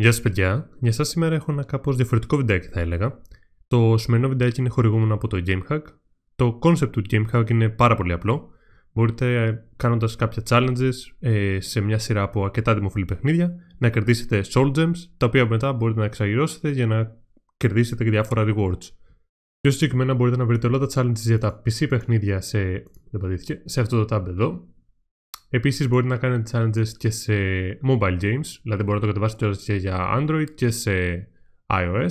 Γεια σας παιδιά, για σας σήμερα έχω ένα κάπως διαφορετικό βιντεάκι θα έλεγα. Το σημερινό βιντεάκι είναι χορηγούμενο από το GameHack. Το concept του GameHack είναι πάρα πολύ απλό. Μπορείτε ε, κάνοντας κάποια challenges ε, σε μια σειρά από αρκετά δημοφιλή παιχνίδια να κερδίσετε soul gems, τα οποία μετά μπορείτε να εξαγυρώσετε για να κερδίσετε και διάφορα rewards. Πιο συγκεκριμένα μπορείτε να βρείτε όλα τα challenges για τα PC παιχνίδια σε, σε αυτό το tab εδώ Επίσης μπορείτε να κάνετε challenges και σε mobile games, δηλαδή μπορείτε να το κατεβάσετε και για Android και σε iOS.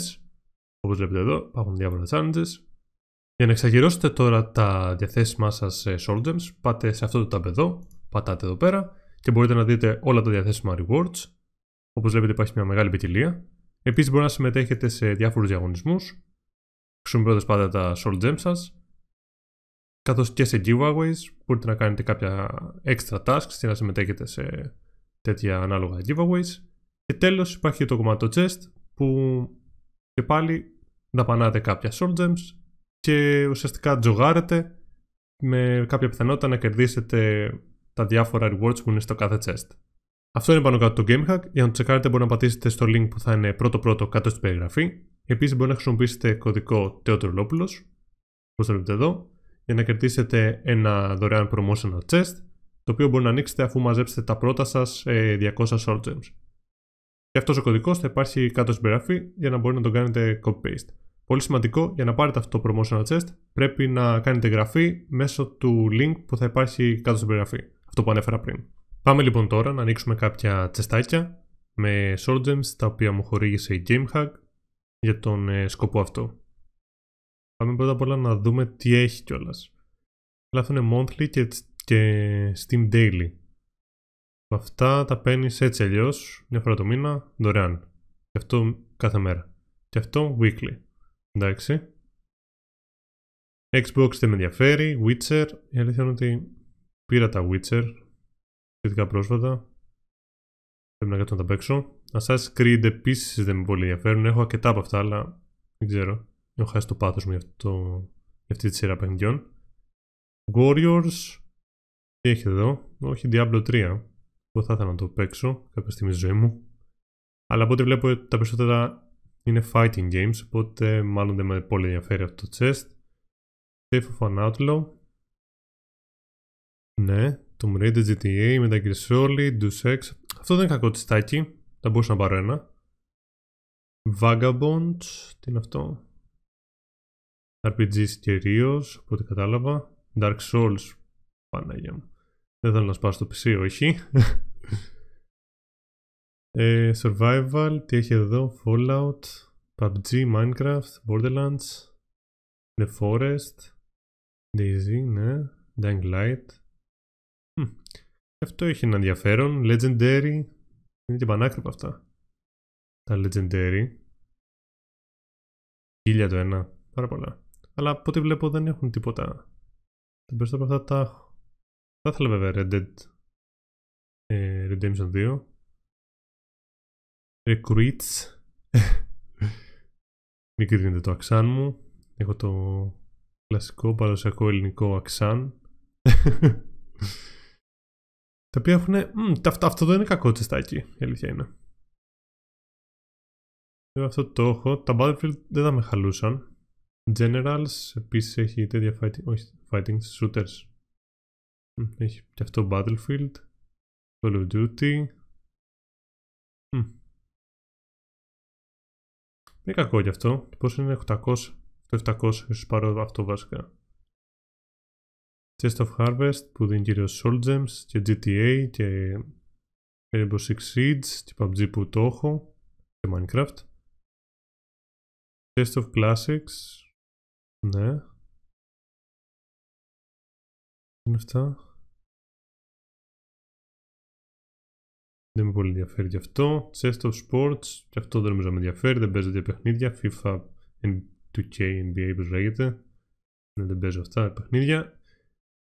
Όπως βλέπετε εδώ, υπάρχουν διάφορα challenges. Για να εξαγυρώσετε τώρα τα διαθέσιμά σας ε, soul gems, πάτε σε αυτό το tab εδώ, πατάτε εδώ πέρα και μπορείτε να δείτε όλα τα διαθέσιμα rewards. Όπως βλέπετε υπάρχει μια μεγάλη ποικιλία. Επίσης μπορείτε να συμμετέχετε σε διάφορους διαγωνισμούς, χρησιμοποιώντας πάντα τα soul gems σας Καθώς και σε giveaways μπορείτε να κάνετε κάποια extra tasks και να συμμετέχετε σε τέτοια ανάλογα giveaways και τέλος υπάρχει το κομμάτι το chest που και πάλι να δαπανάτε κάποια short gems και ουσιαστικά τζογάρετε με κάποια πιθανότητα να κερδίσετε τα διάφορα rewards που είναι στο κάθε chest. Αυτό είναι πάνω κάτω το Game Hack. Για να το τσεκάρετε μπορείτε να πατήσετε στο link που θα είναι πρώτο πρώτο κάτω στην περιγραφή. Επίσης μπορείτε να χρησιμοποιήσετε κωδικό Teodorlopoulos. το βλέπετε εδώ για να κερδίσετε ένα δωρεάν promotional chest το οποίο μπορεί να ανοίξετε αφού μαζέψετε τα πρώτα σας 200 ε, short gems. Και αυτός ο κωδικός θα υπάρχει κάτω στην περιγραφή για να μπορείτε να τον κάνετε copy-paste. Πολύ σημαντικό, για να πάρετε αυτό το promotional chest πρέπει να κάνετε γραφή μέσω του link που θα υπάρχει κάτω στην περιγραφή. Αυτό που ανέφερα πριν. Πάμε λοιπόν τώρα να ανοίξουμε κάποια τσεστάκια με short gems τα οποία μου χορήγησε η GameHack για τον ε, σκοπό αυτό. Πάμε πρώτα απ' όλα να δούμε τι έχει κιόλας. Αλλά αυτό είναι monthly και, και Steam Daily. Αυτά τα παίρνεις έτσι αλλιώς μια φορά το μήνα δωρεάν. Και αυτό κάθε μέρα. Και αυτό weekly. Εντάξει. Xbox δεν με ενδιαφέρει. Witcher. Η αλήθεια είναι ότι πήρα τα Witcher σχετικά πρόσφατα. Πρέπει να κάτσω να τα παίξω. Assassin's Creed επίσης δεν με πολύ ενδιαφέρουν. Έχω αρκετά από αυτά, αλλά δεν ξέρω. Έχω χάσει το πάθος μου για, αυτό, για αυτή τη σειρά παιχνιδιών. Warriors. Τι έχει εδώ. Όχι, Diablo 3. Που θα ήθελα να το παίξω κάποια στιγμή στη ζωή μου. Αλλά από ό,τι βλέπω τα περισσότερα είναι fighting games, οπότε μάλλον δεν με πολύ ενδιαφέρει αυτό το chest. Safe of an Outlaw. Ναι, το Raider GTA, Metal Solid, Deus Ex. Αυτό δεν είναι κακό θα μπορούσα να πάρω ένα. Vagabond, τι είναι αυτό. RPGs κυρίως, από ό,τι κατάλαβα. Dark Souls, Παναγία μου. Δεν θέλω να σπάσω το PC, όχι. Ε, survival, τι έχει εδώ, Fallout, PUBG, Minecraft, Borderlands, The Forest, Daisy, ναι, Dying Light. Hm. Αυτό έχει ένα ενδιαφέρον. Legendary, είναι και πανάκριβα αυτά. Τα Legendary. Χίλια το ένα, πάρα πολλά. Αλλά από ό,τι βλέπω δεν έχουν τίποτα. Τα περισσότερα αυτά τα έχω. Θα ήθελα βέβαια Red Dead ε, Redemption 2. Recruits. Μην κρίνετε το αξάν μου. Έχω το κλασικό παραδοσιακό ελληνικό αξάν. τα οποία έχουν... Ε, αυτό, αυτό δεν είναι κακό τσεστάκι, η αλήθεια είναι. Ε, αυτό το έχω. Τα Battlefield δεν θα με χαλούσαν. Generals επίσης έχει τέτοια fighting, όχι fighting, shooters. Έχει και αυτό Battlefield, Call of Duty. Mm. Είναι κακό γι' αυτό. Πόσο είναι 800, το 700, ίσως πάρω αυτό βασικά. Chest of Harvest που δίνει κυρίως Soul Gems και GTA και Rainbow Six Siege και PUBG που το έχω και Minecraft. Chest of Classics ναι. Είναι αυτά. Δεν με πολύ ενδιαφέρει γι' αυτό. Chest of Sports, και αυτό δεν νομίζω να με ενδιαφέρει. Δεν παίζω τέτοια παιχνίδια. FIFA, 2K, NBA, όπως λέγεται. Ναι, δεν παίζω αυτά τα παιχνίδια.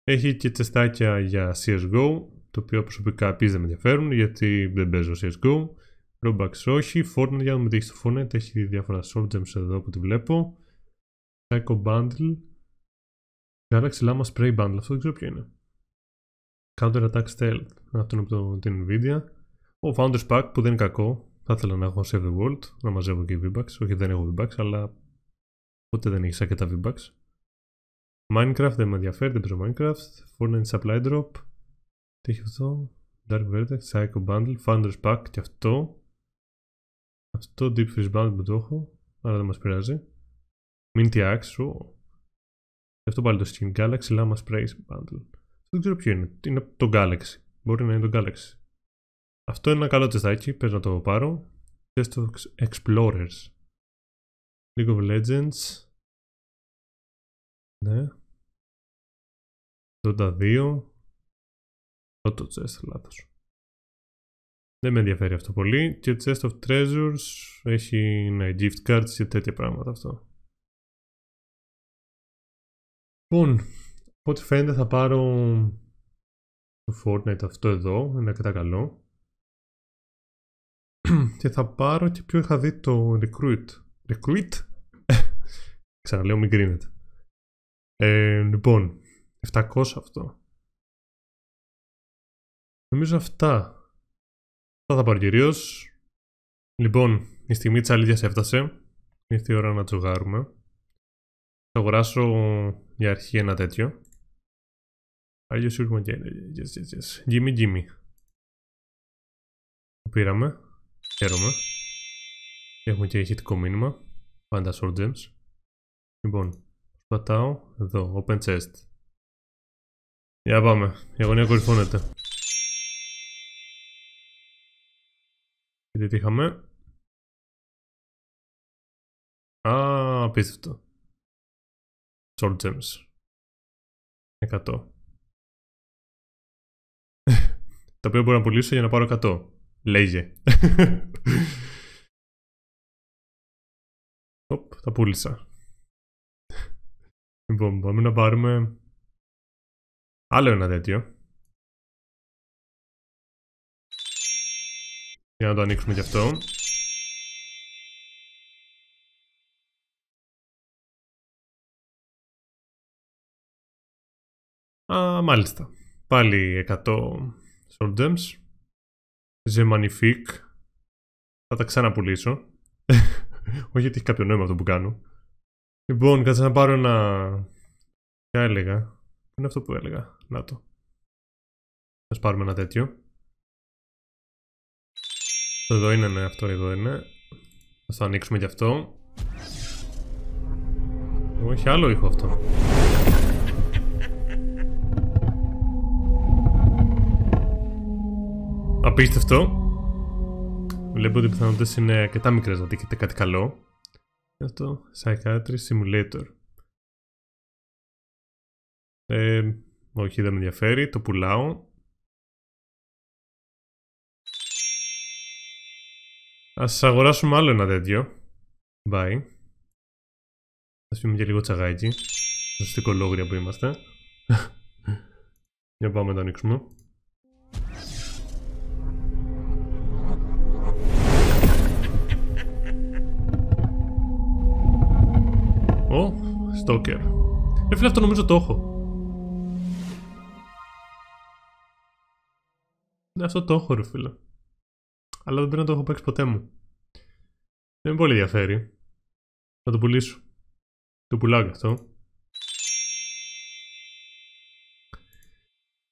Έχει και τσεστάκια για CSGO, το οποίο προσωπικά επίσης δεν με ενδιαφέρουν, γιατί δεν παίζω CSGO. Robux όχι. Fortnite, για να με δείξει το Fortnite, έχει διάφορα short gems εδώ που τη βλέπω. Psycho Bundle. Galaxy Lama Spray Bundle. Αυτό δεν ξέρω ποιο είναι. Counter Attack Stealth. Αυτό είναι από την Nvidia. Ο Founders Pack που δεν είναι κακό. Θα ήθελα να έχω Save the World, να μαζεύω και V-Bucks. Όχι, δεν έχω V-Bucks, αλλά ποτέ δεν έχει αρκετά V-Bucks. Minecraft δεν με ενδιαφέρει, δεν παίζω Minecraft. Fortnite Supply Drop. Τι έχει αυτό. Dark Vertex, Psycho Bundle, Founders Pack και αυτό. Αυτό Deep Freeze Bundle που το έχω, αλλά δεν μας πειράζει. Μην τι άξω. Αυτό πάλι το skin. Galaxy Lama Sprays Bundle. Δεν ξέρω ποιο είναι. Είναι το Galaxy. Μπορεί να είναι το Galaxy. Αυτό είναι ένα καλό τεστάκι. Πες να το πάρω. Test of Explorers. League of Legends. Ναι. Dota 2. το Chest, λάθος. Δεν με ενδιαφέρει αυτό πολύ. Και Chest of Treasures έχει ναι, gift cards και τέτοια πράγματα αυτό. Λοιπόν, από ό,τι φαίνεται θα πάρω το Fortnite αυτό εδώ, είναι αρκετά καλό. και θα πάρω και πιο είχα δει το Recruit. Recruit? Ξαναλέω μην κρίνεται. Ε, λοιπόν, 700 αυτό. Νομίζω αυτά. Αυτά θα πάρω κυρίως. Λοιπόν, η στιγμή της αλήθειας έφτασε. Ήρθε η ώρα να τζογάρουμε. Θα αγοράσω για αρχή ένα τέτοιο. Are you sure yes, yes, yes. Gimme, gimme. Το πήραμε. Χαίρομαι. Έχουμε και ηχητικό μήνυμα. Πάντα short gems. Λοιπόν, πατάω εδώ, open chest. Για πάμε. Η αγωνία κορυφώνεται. Και τι είχαμε. Α, απίστευτο. Soul 100. Τα οποία μπορώ να πουλήσω για να πάρω 100. Λέγε. Οπ, τα πούλησα. Λοιπόν, πάμε να πάρουμε άλλο ένα τέτοιο. Για να το ανοίξουμε κι αυτό. Α, μάλιστα. Πάλι 100 short gems. Θα τα ξαναπουλήσω. Όχι γιατί έχει κάποιο νόημα αυτό που κάνω. Λοιπόν, κάτσε να πάρω ένα... Τι έλεγα. Πού είναι αυτό έλεγα. Να το. Να πάρουμε ένα τέτοιο. Εδώ είναι, ναι, αυτό εδώ είναι. Θα το ανοίξουμε κι αυτό. Όχι, άλλο ήχο αυτό. απίστευτο. Βλέπω ότι οι πιθανότητες είναι αρκετά μικρές να δείτε κάτι καλό. Αυτό, Psychiatry Simulator. Ε, όχι, δεν με ενδιαφέρει, το πουλάω. Ας αγοράσουμε άλλο ένα τέτοιο. Bye. Ας πούμε και λίγο τσαγάκι. Στο κολόγρια που είμαστε. Για πάμε να το ανοίξουμε. Stalker. Ε, φίλε, αυτό νομίζω το έχω. Ναι, αυτό το έχω, ρε φίλε. Αλλά δεν πρέπει να το έχω παίξει ποτέ μου. Δεν με πολύ ενδιαφέρει. Θα το πουλήσω. Το πουλάω και αυτό.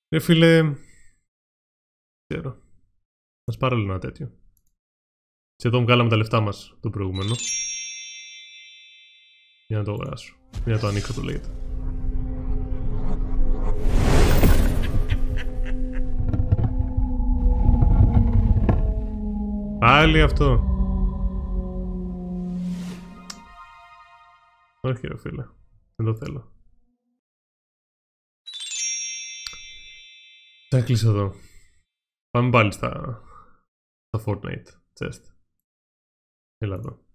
Ρε φίλε... Ξέρω. Μας πάρω ένα τέτοιο. Σε εδώ βγάλαμε τα λεφτά μας το προηγούμενο. Για να το αγοράσω. Για το ανοίξω το λέγεται. Πάλι αυτό. Όχι ρε φίλε. Δεν το θέλω. Θα κλείσω εδώ. Πάμε πάλι στα, στα Fortnite chest. Έλα εδώ.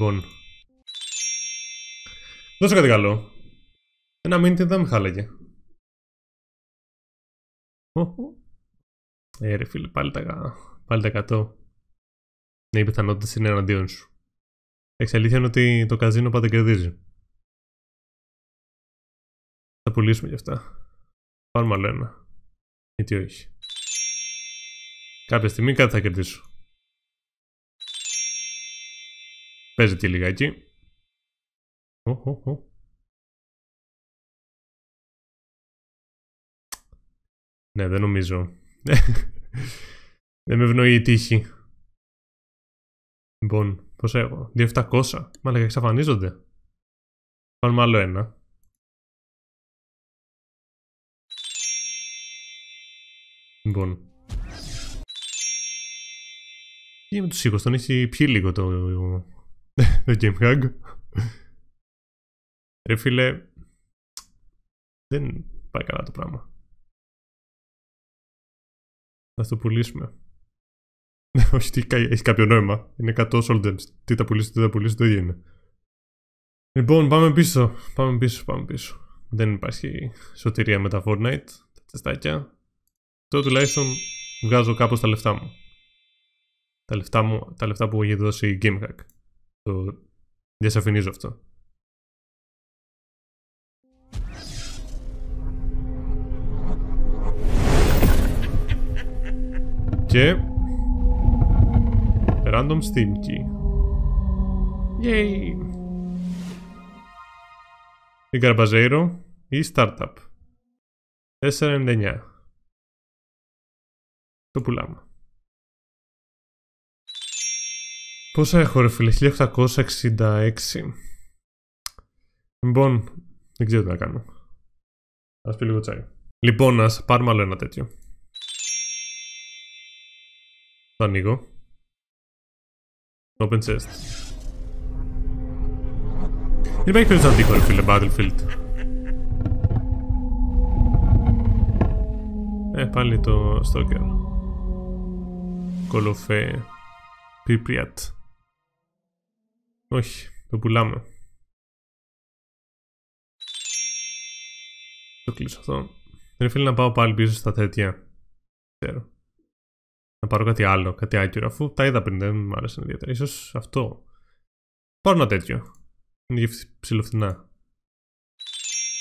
Λοιπόν. Δώσε κάτι καλό. Ένα μήνυμα δεν με χάλαγε. Ε, ρε φίλε, πάλι τα, πάλι τα 100. Ναι, οι πιθανότητες είναι εναντίον σου. Εξ αλήθεια είναι ότι το καζίνο πάντα κερδίζει. Θα πουλήσουμε γι' αυτά. Πάρουμε άλλο ένα. Γιατί όχι. Κάποια στιγμή κάτι θα κερδίσω. Παίζεται λιγάκι. Ναι, δεν νομίζω. δεν με ευνοεί η τύχη. Λοιπόν, πόσα έχω. 2.700. Μα λέγα εξαφανίζονται. Πάμε άλλο ένα. Λοιπόν. Τι με τους 20, τον έχει πιει λίγο το το Game Hug. Ρε φίλε, δεν πάει καλά το πράγμα. Θα το πουλήσουμε. Όχι έχει κάποιο νόημα. Είναι 100 soldems. Τι τα πουλήσει, τι τα πουλήσει, το ίδιο είναι. Λοιπόν, πάμε πίσω. Πάμε πίσω, πάμε πίσω. Δεν υπάρχει σωτηρία με τα Fortnite. Τα τεστάκια. Τώρα τουλάχιστον βγάζω κάπως τα λεφτά μου. Τα λεφτά, μου, τα λεφτά που έχει δώσει η GameHack. Το διασαφηνίζω αυτό. Και... Random Steam Key. Yay! Η Garbazeiro ή Startup. 4.99. Το πουλάμε. Πόσα έχω ρε φίλε, 1866. Λοιπόν, δεν ξέρω τι να κάνω. Ας πει λίγο τσάι. Λοιπόν, ας πάρουμε άλλο ένα τέτοιο. Το ανοίγω. Open chest. Δεν υπάρχει πιο να ρε φίλε, Battlefield. Ε, πάλι το Stalker. Κολοφέ. Πιπριάτ. Όχι, το πουλάμε. Το κλείσω αυτό. Δεν θέλει να πάω πάλι πίσω στα τέτοια. Ξέρω. Να πάρω κάτι άλλο, κάτι άκυρο, αφού τα είδα πριν, δεν μου άρεσαν ιδιαίτερα. Ίσως αυτό. Πάρω ένα τέτοιο. Είναι και ψηλοφθηνά.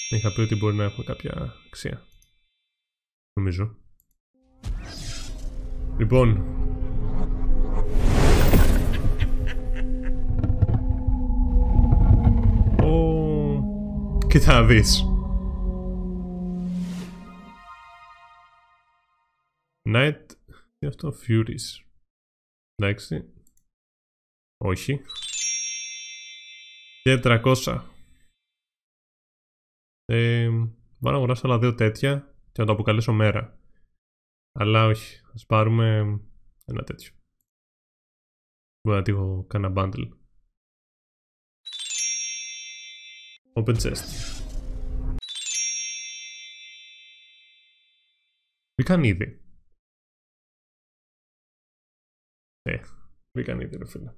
Είχα πει ότι μπορεί να έχουμε κάποια αξία. Νομίζω. Λοιπόν, Κοίτα να δεις. Night... Τι αυτό, Furies. Εντάξει. Όχι. Και 300. Ε, μπορώ να αγοράσω άλλα δύο τέτοια και να το αποκαλέσω μέρα. Αλλά όχι, ας πάρουμε ένα τέτοιο. Μπορεί να τύχω κανένα bundle. Open chest. Βρήκαν ήδη. Ε, βρήκαν ήδη ρε φίλε.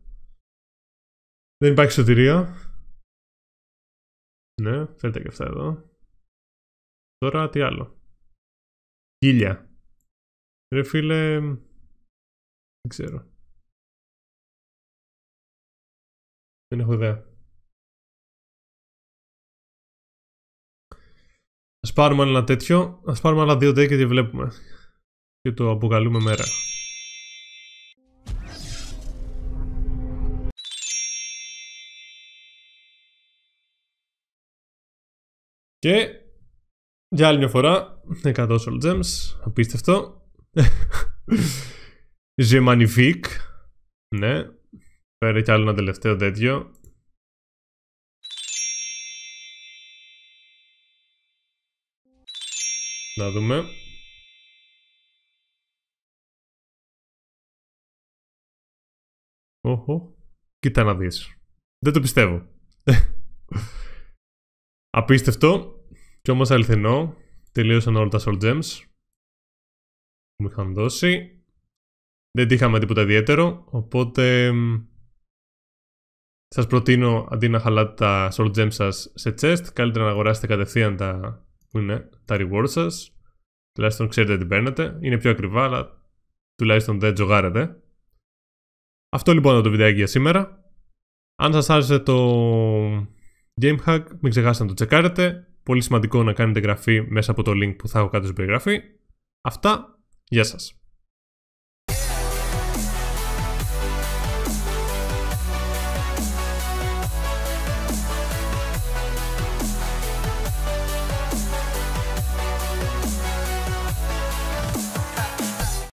Δεν υπάρχει σωτηρία. Ναι, θέλετε και αυτά εδώ. Τώρα τι άλλο. Κίλια Ρε φίλε... Δεν ξέρω. Δεν έχω ιδέα. Ας πάρουμε άλλο ένα τέτοιο, ας πάρουμε άλλα δύο τέτοια και βλέπουμε. Και το αποκαλούμε μέρα. Και για άλλη μια φορά, 100 soul gems, απίστευτο. Je magnifique. Ναι, φέρε κι άλλο ένα τελευταίο τέτοιο. Να δούμε. Όχο. Κοίτα να δεις. Δεν το πιστεύω. Απίστευτο. Κι όμως αληθινό. Τελείωσαν όλα τα Soul Gems. μου είχαν δώσει. Δεν τύχαμε τίποτα ιδιαίτερο. Οπότε... Σας προτείνω αντί να χαλάτε τα Soul Gems σας σε chest, καλύτερα να αγοράσετε κατευθείαν τα που είναι τα rewards σας. Τουλάχιστον ξέρετε τι παίρνετε. Είναι πιο ακριβά, αλλά τουλάχιστον δεν τζογάρετε. Αυτό λοιπόν ήταν το βιντεάκι για σήμερα. Αν σας άρεσε το GameHack, μην ξεχάσετε να το τσεκάρετε. Πολύ σημαντικό να κάνετε εγγραφή μέσα από το link που θα έχω κάτω στην περιγραφή. Αυτά, γεια σας.